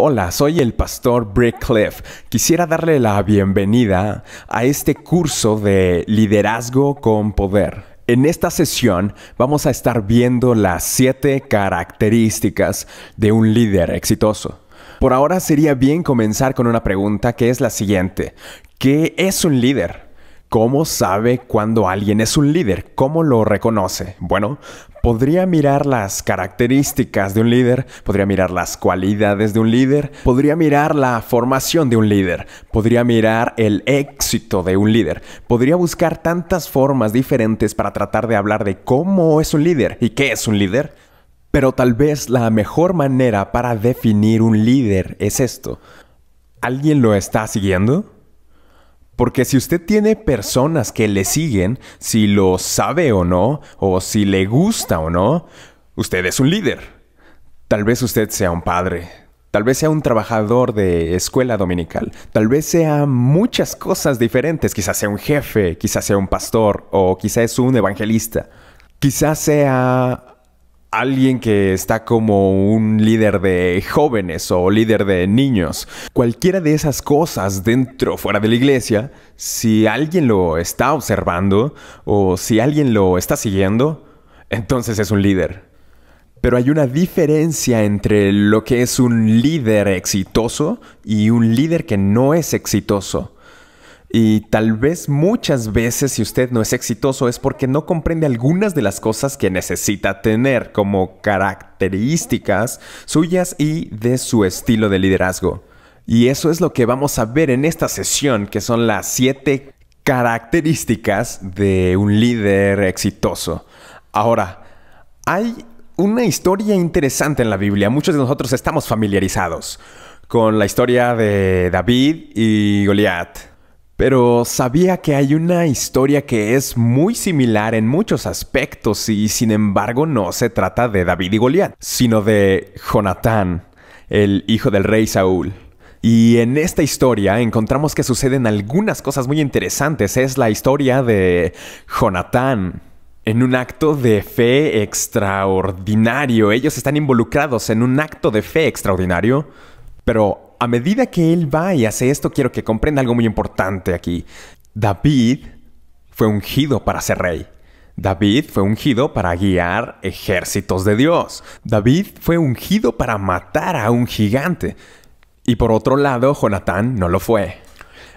Hola, soy el pastor Brick Cliff. Quisiera darle la bienvenida a este curso de liderazgo con poder. En esta sesión vamos a estar viendo las siete características de un líder exitoso. Por ahora sería bien comenzar con una pregunta que es la siguiente. ¿Qué es un líder? ¿Cómo sabe cuando alguien es un líder? ¿Cómo lo reconoce? Bueno, podría mirar las características de un líder, podría mirar las cualidades de un líder, podría mirar la formación de un líder, podría mirar el éxito de un líder, podría buscar tantas formas diferentes para tratar de hablar de cómo es un líder y qué es un líder. Pero tal vez la mejor manera para definir un líder es esto. ¿Alguien lo está siguiendo? Porque si usted tiene personas que le siguen, si lo sabe o no, o si le gusta o no, usted es un líder. Tal vez usted sea un padre, Tal vez sea un trabajador de escuela dominical, tal vez sea muchas cosas diferentes, quizás sea un jefe, quizás sea un pastor o quizás es un evangelista, quizás sea alguien que está como un líder de jóvenes o líder de niños, cualquiera de esas cosas dentro o fuera de la iglesia, si alguien lo está observando o si alguien lo está siguiendo, entonces es un líder. Pero hay una diferencia entre lo que es un líder exitoso y un líder que no es exitoso. Y tal vez muchas veces si usted no es exitoso es porque no comprende algunas de las cosas que necesita tener como características suyas y de su estilo de liderazgo. Y eso es lo que vamos a ver en esta sesión, que son las siete características de un líder exitoso. Ahora, hay una historia interesante en la Biblia, muchos de nosotros estamos familiarizados con la historia de David y Goliat pero sabía que hay una historia que es muy similar en muchos aspectos y sin embargo no se trata de David y Goliat, sino de Jonatán, el hijo del rey Saúl. Y en esta historia encontramos que suceden algunas cosas muy interesantes. Es la historia de Jonatán, en un acto de fe extraordinario. Ellos están involucrados en un acto de fe extraordinario, pero a medida que él va y hace esto, quiero que comprenda algo muy importante aquí. David fue ungido para ser rey. David fue ungido para guiar ejércitos de Dios. David fue ungido para matar a un gigante. Y por otro lado, Jonatán no lo fue.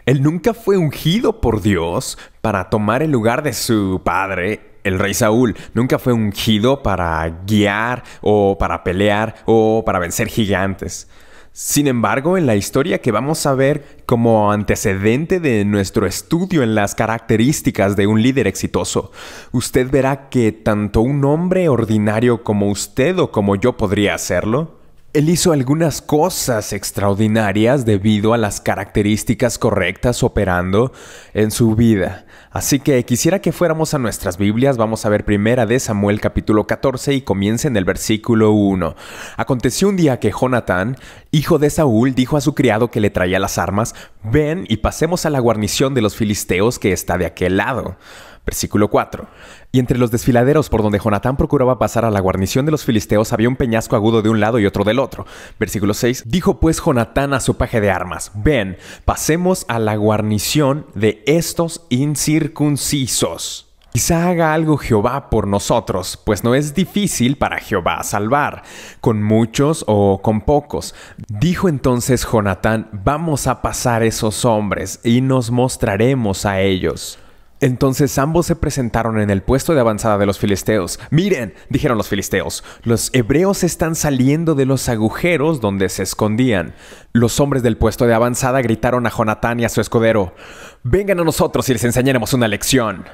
Él nunca fue ungido por Dios para tomar el lugar de su padre, el rey Saúl. Nunca fue ungido para guiar o para pelear o para vencer gigantes. Sin embargo, en la historia que vamos a ver como antecedente de nuestro estudio en las características de un líder exitoso, usted verá que tanto un hombre ordinario como usted o como yo podría hacerlo, él hizo algunas cosas extraordinarias debido a las características correctas operando en su vida. Así que quisiera que fuéramos a nuestras Biblias, vamos a ver primera de Samuel capítulo 14 y comienza en el versículo 1. Aconteció un día que Jonatán, hijo de Saúl, dijo a su criado que le traía las armas, ven y pasemos a la guarnición de los filisteos que está de aquel lado. Versículo 4. Y entre los desfiladeros por donde Jonatán procuraba pasar a la guarnición de los filisteos había un peñasco agudo de un lado y otro del otro. Versículo 6. Dijo pues Jonatán a su paje de armas, ven, pasemos a la guarnición de estos incircuncisos. Quizá haga algo Jehová por nosotros, pues no es difícil para Jehová salvar, con muchos o con pocos. Dijo entonces Jonatán, vamos a pasar esos hombres y nos mostraremos a ellos. Entonces ambos se presentaron en el puesto de avanzada de los filisteos. Miren, dijeron los filisteos, los hebreos están saliendo de los agujeros donde se escondían. Los hombres del puesto de avanzada gritaron a Jonatán y a su escudero, vengan a nosotros y les enseñaremos una lección.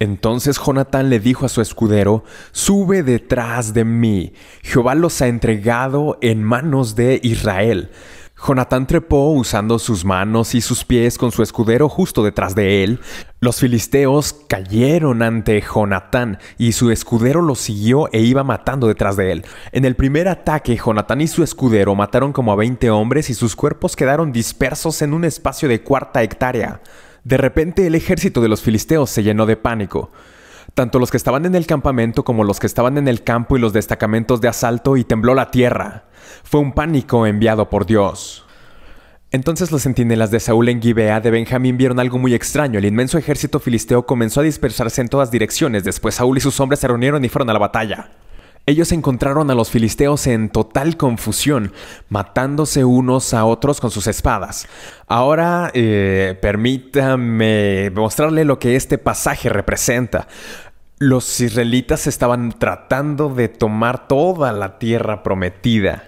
Entonces Jonatán le dijo a su escudero, Sube detrás de mí, Jehová los ha entregado en manos de Israel. Jonatán trepó usando sus manos y sus pies con su escudero justo detrás de él. Los filisteos cayeron ante Jonatán y su escudero lo siguió e iba matando detrás de él. En el primer ataque, Jonatán y su escudero mataron como a 20 hombres y sus cuerpos quedaron dispersos en un espacio de cuarta hectárea. De repente el ejército de los filisteos se llenó de pánico tanto los que estaban en el campamento como los que estaban en el campo y los destacamentos de asalto y tembló la tierra. Fue un pánico enviado por Dios. Entonces los centinelas de Saúl en Gibea de Benjamín vieron algo muy extraño. El inmenso ejército filisteo comenzó a dispersarse en todas direcciones. Después Saúl y sus hombres se reunieron y fueron a la batalla. Ellos encontraron a los filisteos en total confusión, matándose unos a otros con sus espadas. Ahora eh, permítame mostrarle lo que este pasaje representa. Los israelitas estaban tratando de tomar toda la tierra prometida.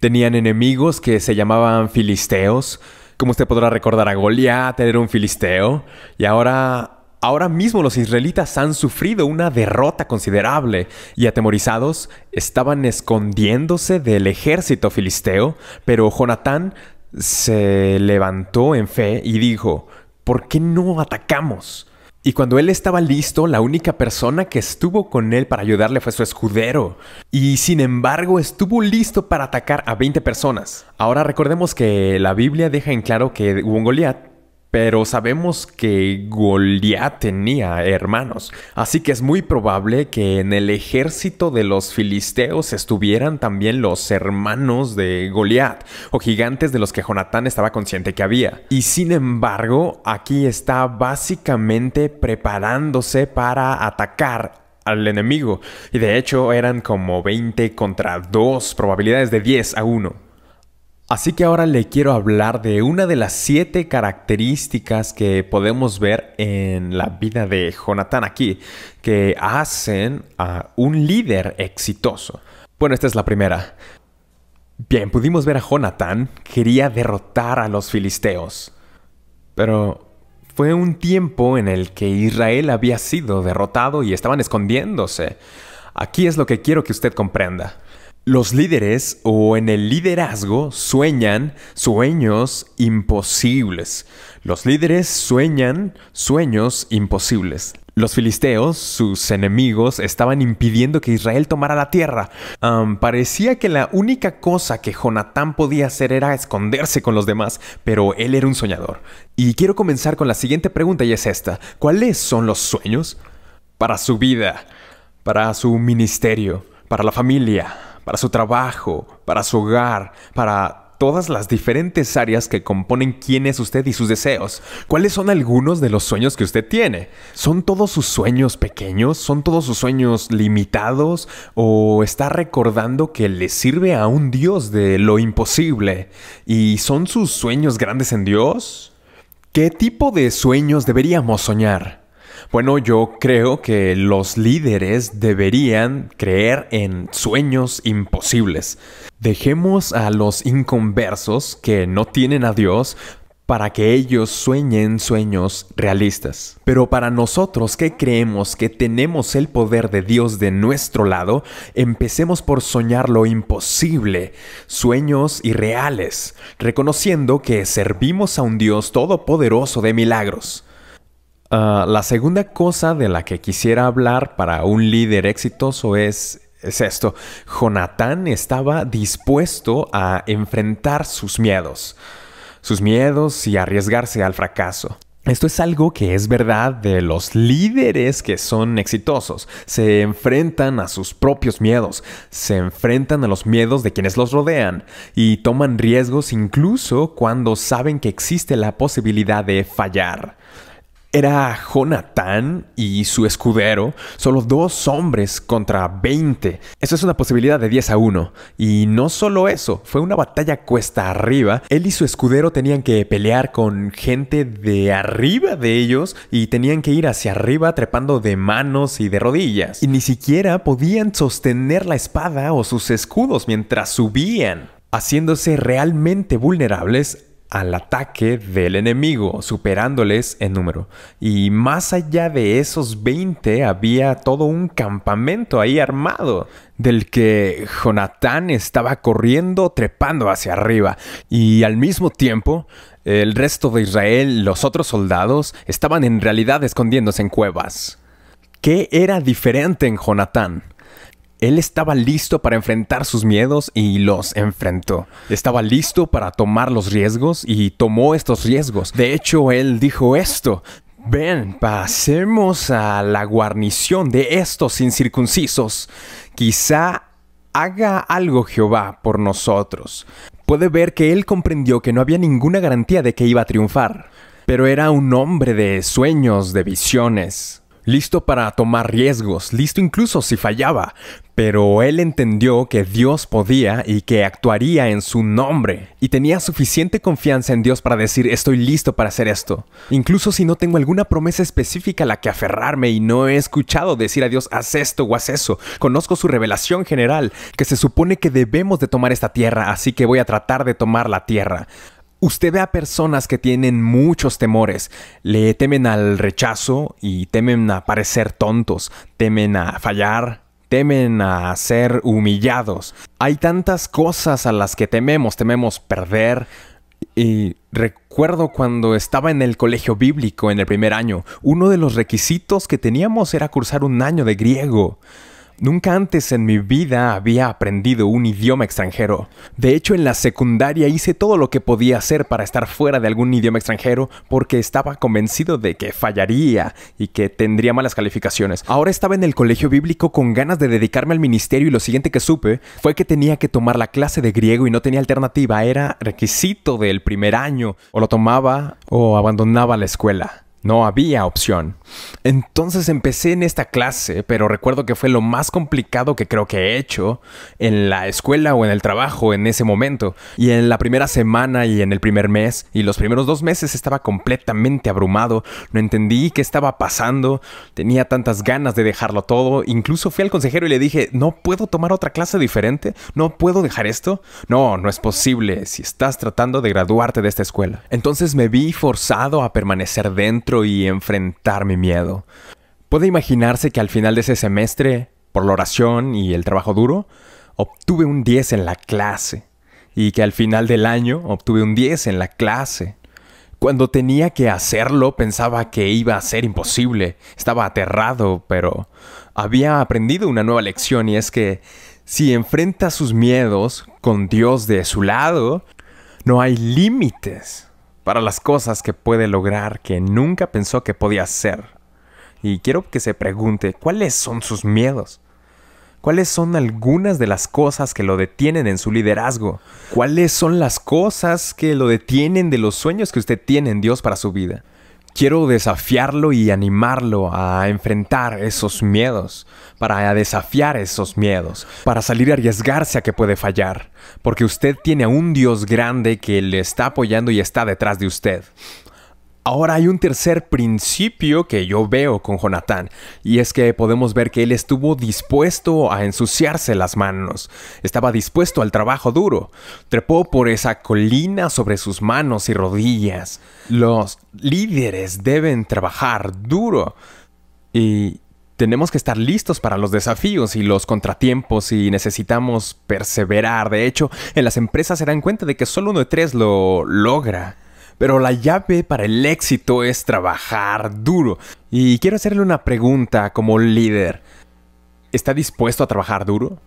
Tenían enemigos que se llamaban filisteos, como usted podrá recordar a Goliat, era un filisteo, y ahora Ahora mismo los israelitas han sufrido una derrota considerable y atemorizados estaban escondiéndose del ejército filisteo, pero Jonatán se levantó en fe y dijo, ¿por qué no atacamos? Y cuando él estaba listo, la única persona que estuvo con él para ayudarle fue su escudero. Y sin embargo, estuvo listo para atacar a 20 personas. Ahora recordemos que la Biblia deja en claro que hubo un Goliat, pero sabemos que Goliat tenía hermanos, así que es muy probable que en el ejército de los filisteos estuvieran también los hermanos de Goliat, o gigantes de los que Jonatán estaba consciente que había. Y sin embargo, aquí está básicamente preparándose para atacar al enemigo, y de hecho eran como 20 contra 2, probabilidades de 10 a 1. Así que ahora le quiero hablar de una de las siete características que podemos ver en la vida de Jonathan aquí, que hacen a un líder exitoso. Bueno, esta es la primera. Bien, pudimos ver a Jonathan, quería derrotar a los filisteos. Pero fue un tiempo en el que Israel había sido derrotado y estaban escondiéndose. Aquí es lo que quiero que usted comprenda. Los líderes o en el liderazgo sueñan sueños imposibles. Los líderes sueñan sueños imposibles. Los filisteos, sus enemigos, estaban impidiendo que Israel tomara la tierra. parecía que la única cosa que Jonatán podía hacer era esconderse con los demás, pero él era un soñador. Y quiero comenzar con la siguiente pregunta y es esta. ¿Cuáles son los sueños? Para su vida, para su ministerio, para la familia, para su trabajo, para su hogar, para todas las diferentes áreas que componen quién es usted y sus deseos. ¿Cuáles son algunos de los sueños que usted tiene? ¿Son todos sus sueños pequeños? ¿Son todos sus sueños limitados? ¿O está recordando que le sirve a un Dios de lo imposible? ¿Y son sus sueños grandes en Dios? ¿Qué tipo de sueños deberíamos soñar? Bueno, yo creo que los líderes deberían creer en sueños imposibles. Dejemos a los inconversos que no tienen a Dios para que ellos sueñen sueños realistas. Pero para nosotros que creemos que tenemos el poder de Dios de nuestro lado, empecemos por soñar lo imposible, sueños irreales, reconociendo que servimos a un Dios todopoderoso de milagros. Ah, la segunda cosa de la que quisiera hablar para un líder exitoso es es esto, Jonathan estaba dispuesto a enfrentar sus miedos, sus miedos y arriesgarse al fracaso. Esto es algo que es verdad de los líderes que son exitosos. Se enfrentan a sus propios miedos, se enfrentan a los miedos de quienes los rodean y toman riesgos incluso cuando saben que existe la posibilidad de fallar. Era Jonathan y su escudero, solo dos hombres contra 20. Eso es una posibilidad de 10 a 1. Y no solo eso, fue una batalla cuesta arriba. Él y su escudero tenían que pelear con gente de arriba de ellos y tenían que ir hacia arriba trepando de manos y de rodillas. Y ni siquiera podían sostener la espada o sus escudos mientras subían haciéndose realmente vulnerables al ataque del enemigo, superándoles en número. Y más allá de esos 20 había todo un campamento ahí armado, del que Jonatán estaba corriendo, trepando hacia arriba, y al mismo tiempo el resto de Israel, los otros soldados, estaban en realidad escondiéndose en cuevas. ¿Qué era diferente en Jonatán? Él estaba listo para enfrentar sus miedos y los enfrentó. Estaba listo para tomar los riesgos y tomó estos riesgos. De hecho, él dijo esto. Ven, pasemos a la guarnición de estos incircuncisos. Quizá haga algo Jehová por nosotros. Puede ver que él comprendió que no había ninguna garantía de que iba a triunfar, pero era un hombre de sueños, de visiones listo para tomar riesgos, listo incluso si fallaba, pero él entendió que Dios podía y que actuaría en su nombre, y tenía suficiente confianza en Dios para decir estoy listo para hacer esto, incluso si no tengo alguna promesa específica a la que aferrarme y no he escuchado decir a Dios haz esto o haz eso, conozco su revelación general, que se supone que debemos de tomar esta tierra, así que voy a tratar de tomar la tierra. Usted ve a personas que tienen muchos temores, le temen al rechazo y temen a parecer tontos, temen a fallar, temen a ser humillados. Hay tantas cosas a las que tememos, tememos perder. Y recuerdo cuando estaba en el colegio bíblico en el primer año, uno de los requisitos que teníamos era cursar un año de griego. Nunca antes en mi vida había aprendido un idioma extranjero. De hecho, en la secundaria hice todo lo que podía hacer para estar fuera de algún idioma extranjero porque estaba convencido de que fallaría y que tendría malas calificaciones. Ahora estaba en el colegio bíblico con ganas de dedicarme al ministerio y lo siguiente que supe fue que tenía que tomar la clase de griego y no tenía alternativa, era requisito del primer año, o lo tomaba o abandonaba la escuela. No había opción. Entonces empecé en esta clase, pero recuerdo que fue lo más complicado que creo que he hecho en la escuela o en el trabajo en ese momento. Y en la primera semana y en el primer mes y los primeros dos meses estaba completamente abrumado, no entendí qué estaba pasando, tenía tantas ganas de dejarlo todo, incluso fui al consejero y le dije, no puedo tomar otra clase diferente, no puedo dejar esto, no, no es posible si estás tratando de graduarte de esta escuela. Entonces me vi forzado a permanecer dentro y enfrentar mi miedo. Puede imaginarse que al final de ese semestre, por la oración y el trabajo duro, obtuve un 10 en la clase. Y que al final del año obtuve un 10 en la clase. Cuando tenía que hacerlo pensaba que iba a ser imposible. Estaba aterrado, pero había aprendido una nueva lección y es que si enfrenta sus miedos con Dios de su lado, no hay límites para las cosas que puede lograr que nunca pensó que podía hacer. Y quiero que se pregunte cuáles son sus miedos. ¿Cuáles son algunas de las cosas que lo detienen en su liderazgo? ¿Cuáles son las cosas que lo detienen de los sueños que usted tiene en Dios para su vida? Quiero desafiarlo y animarlo a enfrentar esos miedos, para desafiar esos miedos, para salir a arriesgarse a que puede fallar, porque usted tiene a un Dios grande que le está apoyando y está detrás de usted. Ahora hay un tercer principio que yo veo con Jonathan, y es que podemos ver que él estuvo dispuesto a ensuciarse las manos, estaba dispuesto al trabajo duro, trepó por esa colina sobre sus manos y rodillas. Los líderes deben trabajar duro y tenemos que estar listos para los desafíos y los contratiempos y necesitamos perseverar. De hecho, en las empresas se dan cuenta de que solo uno de tres lo logra. Pero la llave para el éxito es trabajar duro. Y quiero hacerle una pregunta como líder. ¿Está dispuesto a trabajar duro?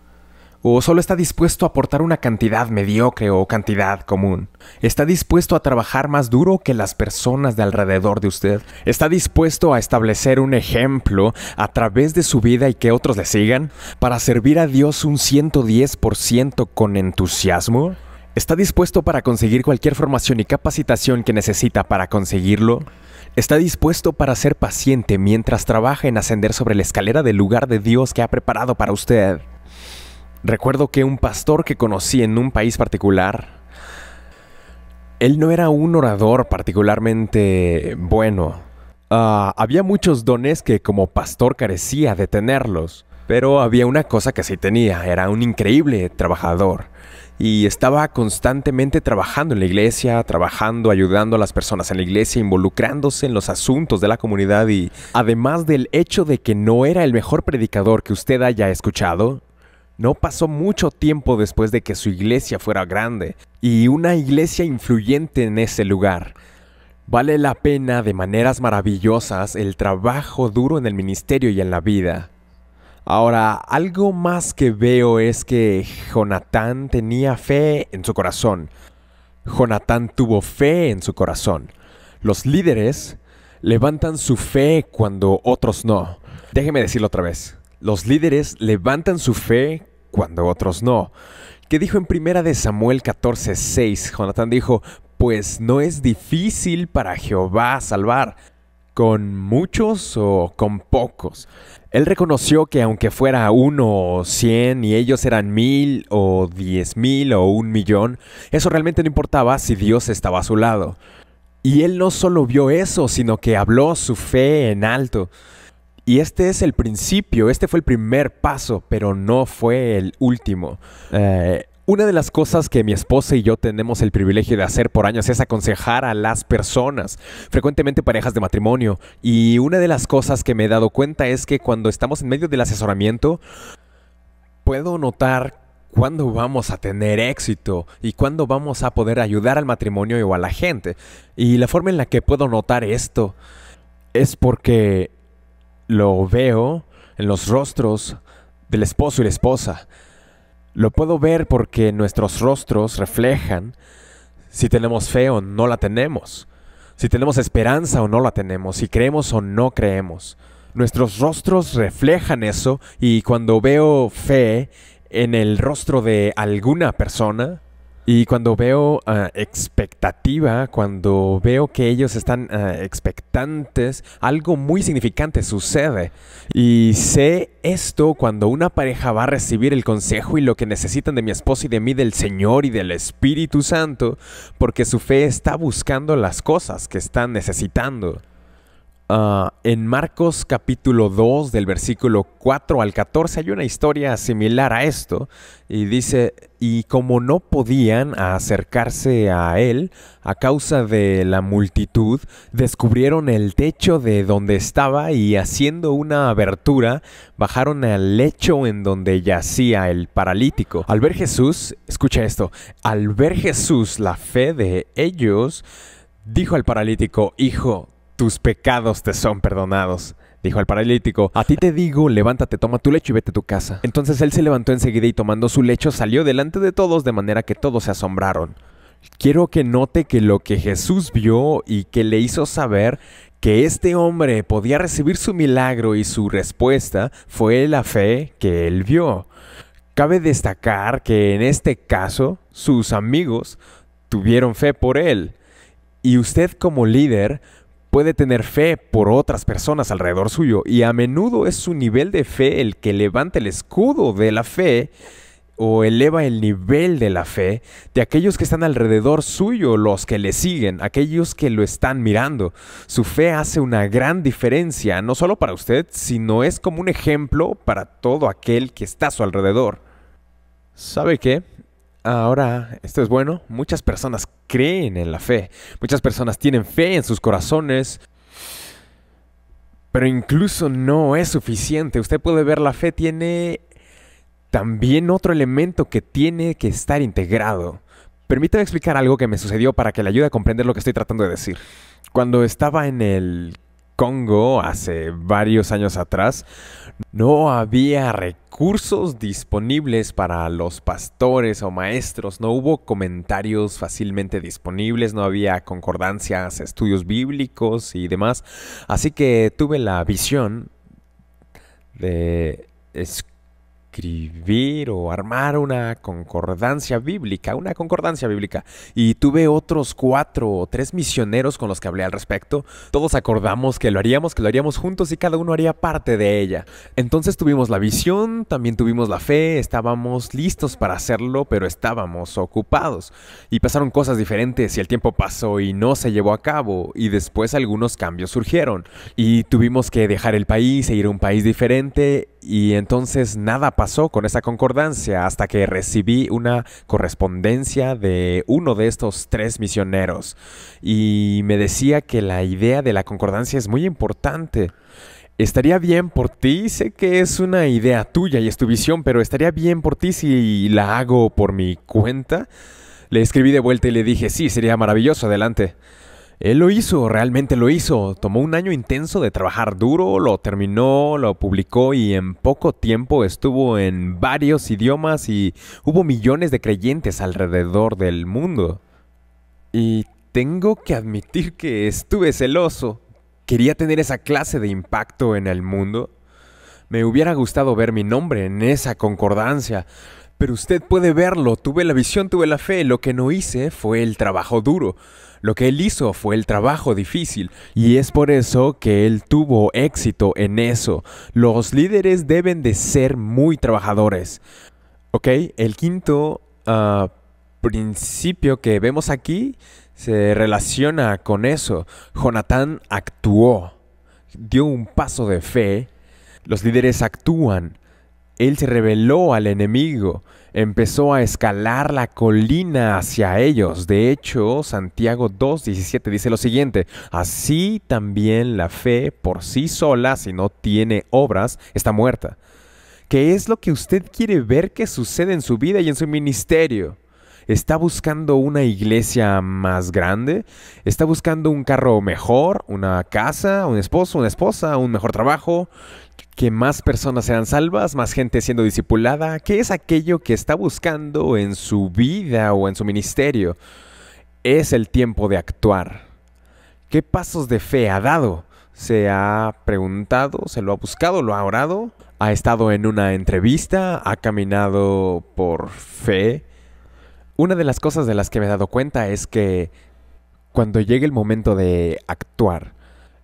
¿O solo está dispuesto a aportar una cantidad mediocre o cantidad común? ¿Está dispuesto a trabajar más duro que las personas de alrededor de usted? ¿Está dispuesto a establecer un ejemplo a través de su vida y que otros le sigan? ¿Para servir a Dios un 110% con entusiasmo? ¿Está dispuesto para conseguir cualquier formación y capacitación que necesita para conseguirlo? ¿Está dispuesto para ser paciente mientras trabaja en ascender sobre la escalera del lugar de Dios que ha preparado para usted? Recuerdo que un pastor que conocí en un país particular, él no era un orador particularmente bueno. Ah, había muchos dones que como pastor carecía de tenerlos, pero había una cosa que sí tenía, era un increíble trabajador y estaba constantemente trabajando en la iglesia, trabajando, ayudando a las personas en la iglesia, involucrándose en los asuntos de la comunidad y además del hecho de que no era el mejor predicador que usted haya escuchado, no pasó mucho tiempo después de que su iglesia fuera grande y una iglesia influyente en ese lugar. Vale la pena de maneras maravillosas el trabajo duro en el ministerio y en la vida. Ahora, algo más que veo es que Jonatán tenía fe en su corazón. Jonatán tuvo fe en su corazón. Los líderes levantan su fe cuando otros no. Déjeme decirlo otra vez. Los líderes levantan su fe cuando otros no. ¿Qué dijo en primera de Samuel 14:6? Jonatán dijo, "Pues no es difícil para Jehová salvar con muchos o con pocos." Él reconoció que aunque fuera uno o cien y ellos eran mil o diez mil o un millón, eso realmente no importaba si Dios estaba a su lado. Y él no solo vio eso, sino que habló su fe en alto. Y este es el principio, este fue el primer paso, pero no fue el último. Eh, una de las cosas que mi esposa y yo tenemos el privilegio de hacer por años es aconsejar a las personas, frecuentemente parejas de matrimonio. Y una de las cosas que me he dado cuenta es que cuando estamos en medio del asesoramiento, puedo notar cuándo vamos a tener éxito y cuándo vamos a poder ayudar al matrimonio o a la gente. Y la forma en la que puedo notar esto es porque lo veo en los rostros del esposo y la esposa lo puedo ver porque nuestros rostros reflejan si tenemos fe o no la tenemos, si tenemos esperanza o no la tenemos, si creemos o no creemos. Nuestros rostros reflejan eso y cuando veo fe en el rostro de alguna persona, y cuando veo ah, expectativa, cuando veo que ellos están ah, expectantes, algo muy significante sucede. Y sé esto cuando una pareja va a recibir el consejo y lo que necesitan de mi esposo y de mí, del Señor y del Espíritu Santo, porque su fe está buscando las cosas que están necesitando. Ah, en Marcos capítulo 2 del versículo 4 al 14 hay una historia similar a esto y dice, y como no podían acercarse a él a causa de la multitud, descubrieron el techo de donde estaba y haciendo una abertura bajaron al lecho en donde yacía el paralítico. Al ver Jesús, escucha esto, al ver Jesús la fe de ellos, dijo al paralítico, hijo, tus pecados te son perdonados. Dijo el paralítico, a ti te digo, levántate, toma tu lecho y vete a tu casa. Entonces él se levantó enseguida y tomando su lecho salió delante de todos de manera que todos se asombraron. Quiero que note que lo que Jesús vio y que le hizo saber que este hombre podía recibir su milagro y su respuesta fue la fe que él vio. Cabe destacar que en este caso sus amigos tuvieron fe por él. Y usted como líder puede tener fe por otras personas alrededor suyo y a menudo es su nivel de fe el que levanta el escudo de la fe o eleva el nivel de la fe de aquellos que están alrededor suyo, los que le siguen, aquellos que lo están mirando. Su fe hace una gran diferencia, no solo para usted, sino es como un ejemplo para todo aquel que está a su alrededor. ¿Sabe qué? Ahora, esto es bueno, muchas personas creen en la fe, muchas personas tienen fe en sus corazones, pero incluso no es suficiente. Usted puede ver, la fe tiene también otro elemento que tiene que estar integrado. Permítame explicar algo que me sucedió para que le ayude a comprender lo que estoy tratando de decir. Cuando estaba en el Congo hace varios años atrás, no había recursos disponibles para los pastores o maestros, no hubo comentarios fácilmente disponibles, no había concordancias, estudios bíblicos y demás. Así que tuve la visión de escribir o armar una concordancia bíblica, una concordancia bíblica. Y tuve otros cuatro o tres misioneros con los que hablé al respecto. Todos acordamos que lo haríamos, que lo haríamos juntos y cada uno haría parte de ella. Entonces tuvimos la visión, también tuvimos la fe, estábamos listos para hacerlo, pero estábamos ocupados. Y pasaron cosas diferentes y el tiempo pasó y no se llevó a cabo y después algunos cambios surgieron y tuvimos que dejar el país e ir a un país diferente y entonces nada pasó con esa concordancia hasta que recibí una correspondencia de uno de estos tres misioneros y me decía que la idea de la concordancia es muy importante. Estaría bien por ti, sé que es una idea tuya y es tu visión, pero estaría bien por ti si la hago por mi cuenta. Le escribí de vuelta y le dije, sí, sería maravilloso, adelante. Él lo hizo, realmente lo hizo. Tomó un año intenso de trabajar duro, lo terminó, lo publicó y en poco tiempo estuvo en varios idiomas y hubo millones de creyentes alrededor del mundo. Y tengo que admitir que estuve celoso. Quería tener esa clase de impacto en el mundo. Me hubiera gustado ver mi nombre en esa concordancia, pero usted puede verlo, tuve la visión, tuve la fe, lo que no hice fue el trabajo duro. Lo que él hizo fue el trabajo difícil y es por eso que él tuvo éxito en eso. Los líderes deben de ser muy trabajadores. Ok, el quinto ah, principio que vemos aquí se relaciona con eso. Jonatán actuó, dio un paso de fe. Los líderes actúan. Él se reveló al enemigo, empezó a escalar la colina hacia ellos. De hecho, Santiago 2.17 dice lo siguiente, así también la fe por sí sola, si no tiene obras, está muerta. ¿Qué es lo que usted quiere ver que sucede en su vida y en su ministerio? está buscando una iglesia más grande, está buscando un carro mejor, una casa, un esposo, una esposa, un mejor trabajo, que más personas sean salvas, más gente siendo discipulada, ¿qué es aquello que está buscando en su vida o en su ministerio? Es el tiempo de actuar. ¿Qué pasos de fe ha dado? ¿Se ha preguntado? ¿Se lo ha buscado? ¿Lo ha orado? ¿Ha estado en una entrevista? ¿Ha caminado por fe? Una de las cosas de las que me he dado cuenta es que cuando llega el momento de actuar,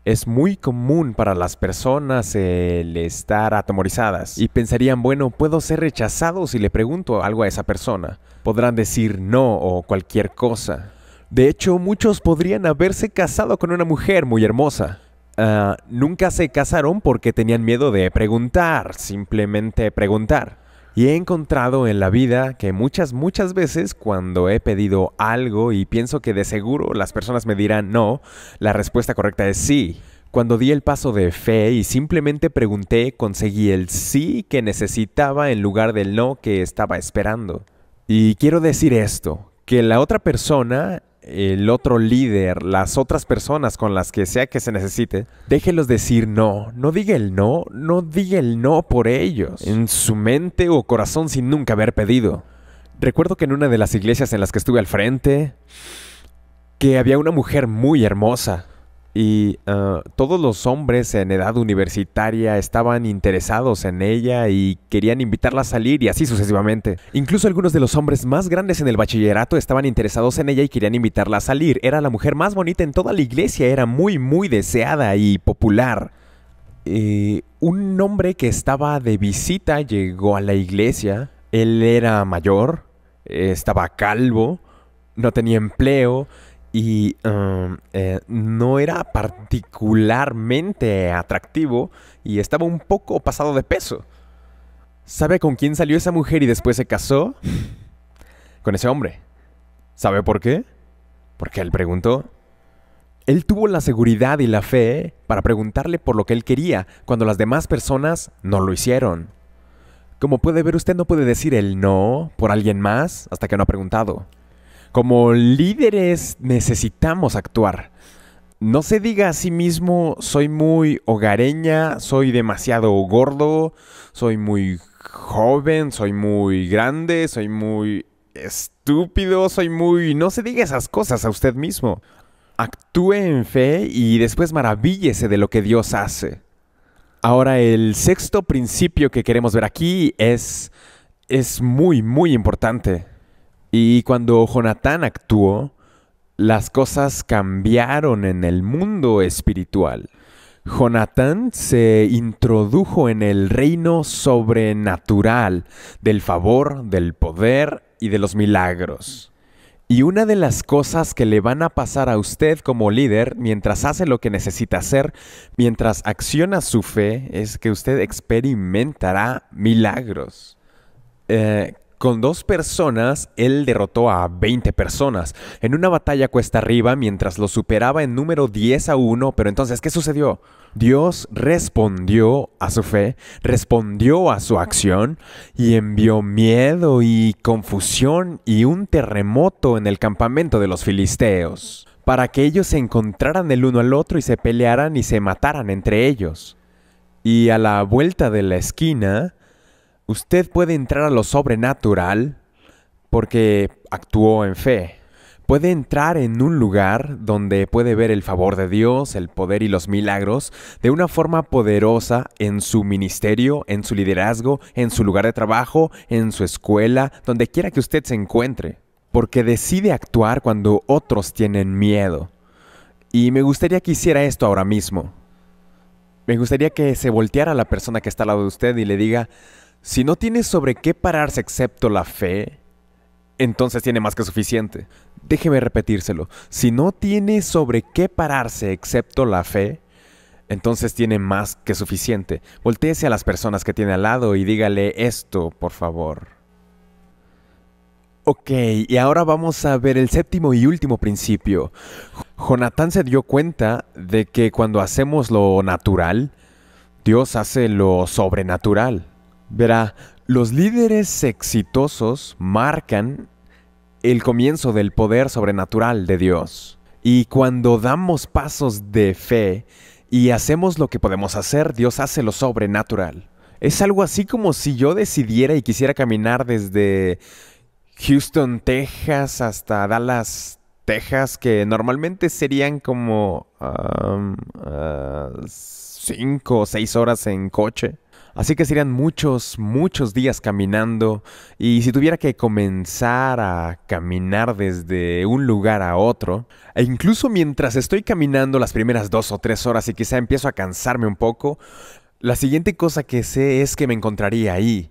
es muy común para las personas el estar atemorizadas y pensarían, bueno, puedo ser rechazado si le pregunto algo a esa persona. Podrán decir no o cualquier cosa. De hecho, muchos podrían haberse casado con una mujer muy hermosa. Ah, nunca se casaron porque tenían miedo de preguntar, simplemente preguntar. Y he encontrado en la vida que muchas, muchas veces cuando he pedido algo y pienso que de seguro las personas me dirán no, la respuesta correcta es sí. Cuando di el paso de fe y simplemente pregunté, conseguí el sí que necesitaba en lugar del no que estaba esperando. Y quiero decir esto, que la otra persona el otro líder, las otras personas con las que sea que se necesite, déjelos decir no. No diga el no, no diga el no por ellos, en su mente o corazón sin nunca haber pedido. Recuerdo que en una de las iglesias en las que estuve al frente, que había una mujer muy hermosa, y eh, todos los hombres en edad universitaria estaban interesados en ella y querían invitarla a salir y así sucesivamente. Incluso algunos de los hombres más grandes en el bachillerato estaban interesados en ella y querían invitarla a salir. Era la mujer más bonita en toda la iglesia, era muy muy deseada y popular. Eh, un hombre que estaba de visita llegó a la iglesia, él era mayor, estaba calvo, no tenía empleo, y em, eh, no era particularmente atractivo y estaba un poco pasado de peso. ¿Sabe con quién salió esa mujer y después se casó? Con ese hombre. ¿Sabe por qué? Porque él preguntó. Él tuvo la seguridad y la fe para preguntarle por lo que él quería cuando las demás personas no lo hicieron. Como puede ver usted no puede decir el no por alguien más hasta que no ha preguntado. Como líderes necesitamos actuar. No se diga a sí mismo, soy muy hogareña, soy demasiado gordo, soy muy joven, soy muy grande, soy muy estúpido, soy muy... No se diga esas cosas a usted mismo. Actúe en fe y después maravíllese de lo que Dios hace. Ahora, el sexto principio que queremos ver aquí es, es muy, muy importante. Y cuando Jonatán actuó, las cosas cambiaron en el mundo espiritual. Jonatán se introdujo en el reino sobrenatural del favor, del poder y de los milagros. Y una de las cosas que le van a pasar a usted como líder mientras hace lo que necesita hacer, mientras acciona su fe, es que usted experimentará milagros. Eh, con dos personas, él derrotó a 20 personas en una batalla cuesta arriba mientras lo superaba en número 10 a 1, pero entonces, ¿qué sucedió? Dios respondió a su fe, respondió a su acción y envió miedo y confusión y un terremoto en el campamento de los filisteos, para que ellos se encontraran el uno al otro y se pelearan y se mataran entre ellos. Y a la vuelta de la esquina, Usted puede entrar a lo sobrenatural porque actuó en fe. Puede entrar en un lugar donde puede ver el favor de Dios, el poder y los milagros de una forma poderosa en su ministerio, en su liderazgo, en su lugar de trabajo, en su escuela, donde quiera que usted se encuentre. Porque decide actuar cuando otros tienen miedo. Y me gustaría que hiciera esto ahora mismo. Me gustaría que se volteara la persona que está al lado de usted y le diga, si no tiene sobre qué pararse excepto la fe, entonces tiene más que suficiente. Déjeme repetírselo. Si no tiene sobre qué pararse excepto la fe, entonces tiene más que suficiente. Voltéese a las personas que tiene al lado y dígale esto, por favor. Ok, y ahora vamos a ver el séptimo y último principio. Jonatán se dio cuenta de que cuando hacemos lo natural, Dios hace lo sobrenatural. Verá, los líderes exitosos marcan el comienzo del poder sobrenatural de Dios. Y cuando damos pasos de fe y hacemos lo que podemos hacer, Dios hace lo sobrenatural. Es algo así como si yo decidiera y quisiera caminar desde Houston, Texas, hasta Dallas, Texas, que normalmente serían como 5 um, uh, o 6 horas en coche. Así que serían muchos, muchos días caminando y si tuviera que comenzar a caminar desde un lugar a otro, e incluso mientras estoy caminando las primeras dos o tres horas y quizá empiezo a cansarme un poco, la siguiente cosa que sé es que me encontraría ahí.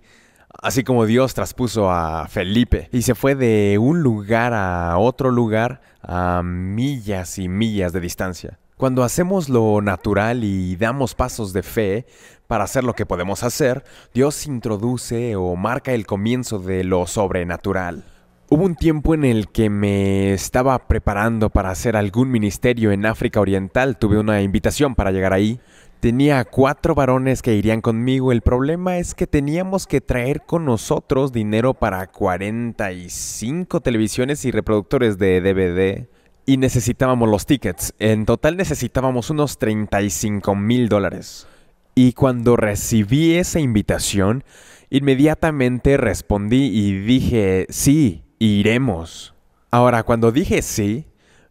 Así como Dios traspuso a Felipe y se fue de un lugar a otro lugar a millas y millas de distancia. Cuando hacemos lo natural y damos pasos de fe para hacer lo que podemos hacer, Dios introduce o marca el comienzo de lo sobrenatural. Hubo un tiempo en el que me estaba preparando para hacer algún ministerio en África Oriental, tuve una invitación para llegar ahí. Tenía cuatro varones que irían conmigo, el problema es que teníamos que traer con nosotros dinero para 45 televisiones y reproductores de DVD y necesitábamos los tickets. En total necesitábamos unos 35 mil dólares. Y cuando recibí esa invitación, inmediatamente respondí y dije, sí, iremos. Ahora, cuando dije sí,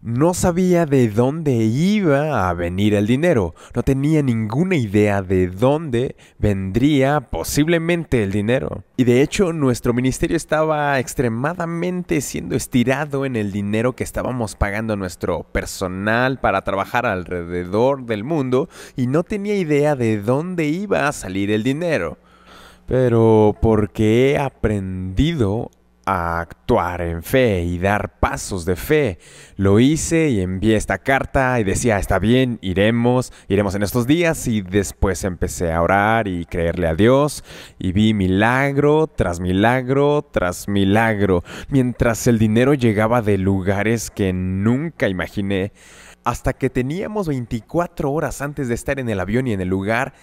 no sabía de dónde iba a venir el dinero, no tenía ninguna idea de dónde vendría posiblemente el dinero. Y de hecho nuestro ministerio estaba extremadamente siendo estirado en el dinero que estábamos pagando a nuestro personal para trabajar alrededor del mundo y no tenía idea de dónde iba a salir el dinero. Pero porque he aprendido a actuar en fe y dar pasos de fe. Lo hice y envié esta carta y decía, está bien, iremos, iremos en estos días y después empecé a orar y creerle a Dios y vi milagro tras milagro tras milagro, mientras el dinero llegaba de lugares que nunca imaginé, hasta que teníamos 24 horas antes de estar en el avión y en el lugar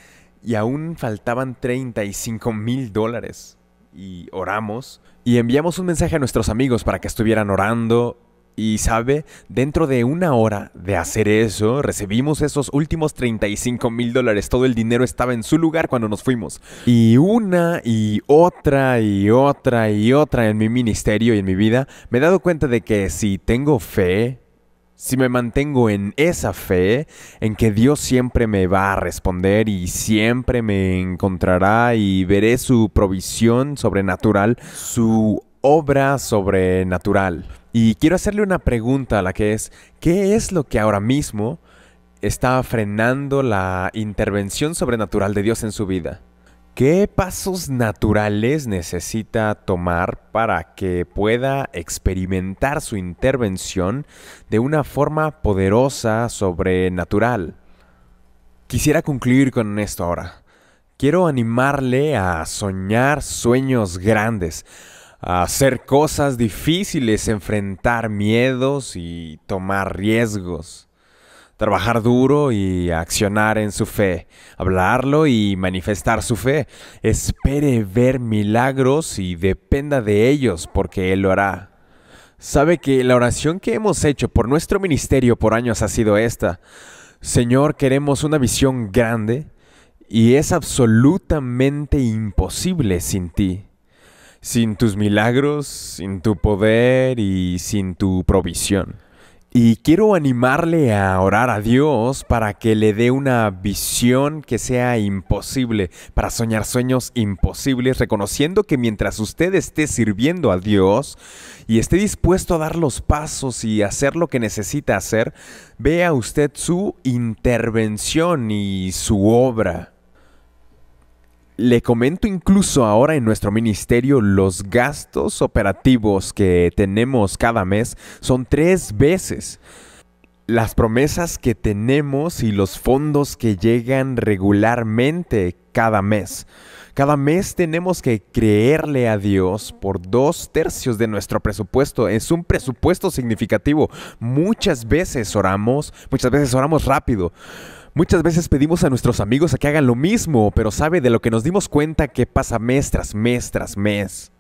y aún faltaban 35 mil dólares y oramos y enviamos un mensaje a nuestros amigos para que estuvieran orando. Y sabe, dentro de una hora de hacer eso, recibimos esos últimos 35 mil dólares. Todo el dinero estaba en su lugar cuando nos fuimos. Y una y otra y otra y otra en mi ministerio y en mi vida, me he dado cuenta de que si tengo fe, si me mantengo en esa fe, en que Dios siempre me va a responder y siempre me encontrará y veré su provisión sobrenatural, su obra sobrenatural. Y quiero hacerle una pregunta a la que es, ¿qué es lo que ahora mismo está frenando la intervención sobrenatural de Dios en su vida? ¿Qué pasos naturales necesita tomar para que pueda experimentar su intervención de una forma poderosa, sobrenatural? Quisiera concluir con esto ahora. Quiero animarle a soñar sueños grandes, a hacer cosas difíciles, enfrentar miedos y tomar riesgos trabajar duro y accionar en su fe, hablarlo y manifestar su fe. Espere ver milagros y dependa de ellos porque Él lo hará. Sabe que la oración que hemos hecho por nuestro ministerio por años ha sido esta. Señor, queremos una visión grande y es absolutamente imposible sin ti. Sin tus milagros, sin tu poder y sin tu provisión. Y quiero animarle a orar a Dios para que le dé una visión que sea imposible, para soñar sueños imposibles, reconociendo que mientras usted esté sirviendo a Dios y esté dispuesto a dar los pasos y hacer lo que necesita hacer, vea usted su intervención y su obra. Le comento incluso ahora en nuestro ministerio los gastos operativos que tenemos cada mes son tres veces las promesas que tenemos y los fondos que llegan regularmente cada mes. Cada mes tenemos que creerle a Dios por dos tercios de nuestro presupuesto. Es un presupuesto significativo. Muchas veces oramos, muchas veces oramos rápido. Muchas veces pedimos a nuestros amigos a que hagan lo mismo, pero sabe de lo que nos dimos cuenta que pasa mes tras mes tras mes.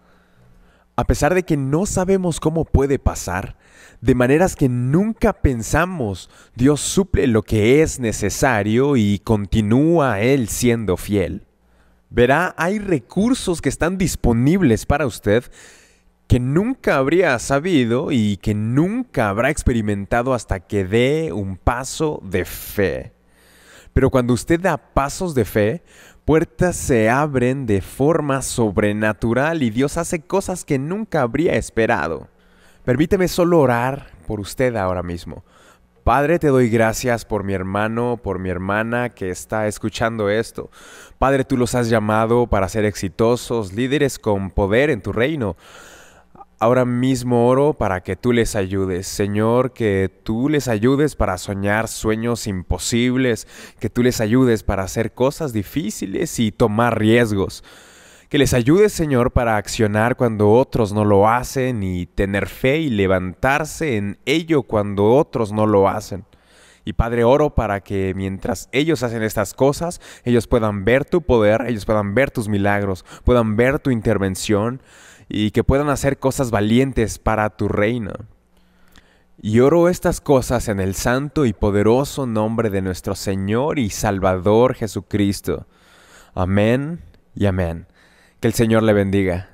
A pesar de que no sabemos cómo puede pasar, de maneras que nunca pensamos, Dios suple lo que es necesario y continúa Él siendo fiel. Verá, hay recursos que están disponibles para usted que nunca habría sabido y que nunca habrá experimentado hasta que dé un paso de fe. Pero cuando usted da pasos de fe, puertas se abren de forma sobrenatural y Dios hace cosas que nunca habría esperado. Permíteme solo orar por usted ahora mismo. Padre, te doy gracias por mi hermano, por mi hermana que está escuchando esto. Padre, tú los has llamado para ser exitosos, líderes con poder en tu reino. Ahora mismo oro para que tú les ayudes, Señor, que tú les ayudes para soñar sueños imposibles, que tú les ayudes para hacer cosas difíciles y tomar riesgos. Que les ayudes, Señor, para accionar cuando otros no lo hacen y tener fe y levantarse en ello cuando otros no lo hacen. Y Padre, oro para que mientras ellos hacen estas cosas, ellos puedan ver tu poder, ellos puedan ver tus milagros, puedan ver tu intervención y que puedan hacer cosas valientes para tu reino. Y oro estas cosas en el santo y poderoso nombre de nuestro Señor y Salvador Jesucristo. Amén y amén. Que el Señor le bendiga.